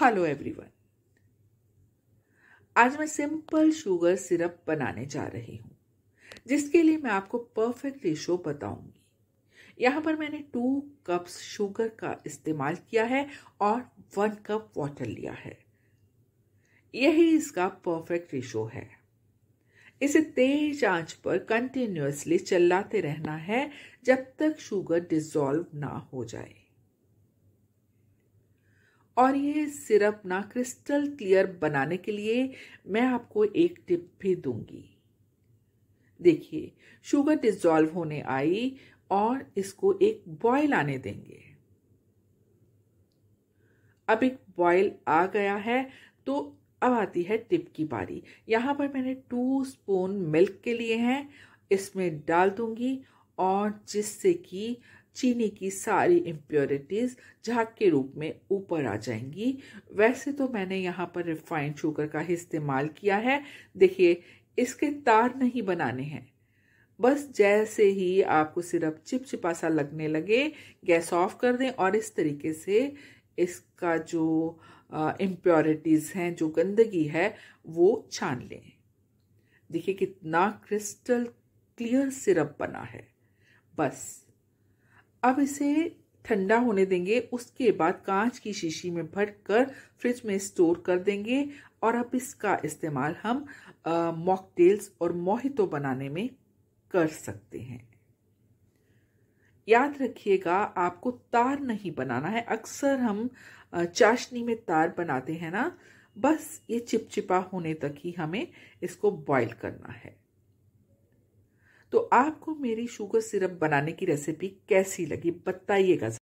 hello everyone आज मैं simple sugar syrup बनाने जा रही हूँ जिसके लिए मैं आपको परफेक्ट रेशो बताऊंगी यहाँ पर मैंने टू कप्स शुगर का इस्तेमाल किया है और वन कप वाटर लिया है यही इसका परफेक्ट रेशो है इसे तेज आंच पर कंटिन्यूसली चलाते रहना है जब तक शुगर डिजोल्व ना हो जाए और ये सिरप ना क्रिस्टल क्लियर बनाने के लिए मैं आपको एक टिप भी दूंगी देखिए शुगर डिजॉल्व होने आई और इसको एक बॉयल आने देंगे अब एक बॉयल आ गया है तो अब आती है टिप की बारी यहाँ पर मैंने टू स्पून मिल्क के लिए हैं इसमें डाल दूंगी और जिससे कि चीनी की सारी इम्प्योरिटीज़ झाग के रूप में ऊपर आ जाएंगी वैसे तो मैंने यहाँ पर रिफाइंड शुगर का ही इस्तेमाल किया है देखिए इसके तार नहीं बनाने हैं बस जैसे ही आपको सिरप चिपचिपा सा लगने लगे गैस ऑफ कर दें और इस तरीके से इसका जो इम्प्योरिटीज़ हैं जो गंदगी है वो छान लें देखिए कितना क्रिस्टल क्लियर सिरप बना है बस अब इसे ठंडा होने देंगे उसके बाद कांच की शीशी में भर कर फ्रिज में स्टोर कर देंगे और अब इसका इस्तेमाल हम मॉकटेल्स और मोहितो बनाने में कर सकते हैं याद रखिएगा आपको तार नहीं बनाना है अक्सर हम चाशनी में तार बनाते हैं ना बस ये चिपचिपा होने तक ही हमें इसको बॉईल करना है तो आपको मेरी शुगर सिरप बनाने की रेसिपी कैसी लगी बताइएगा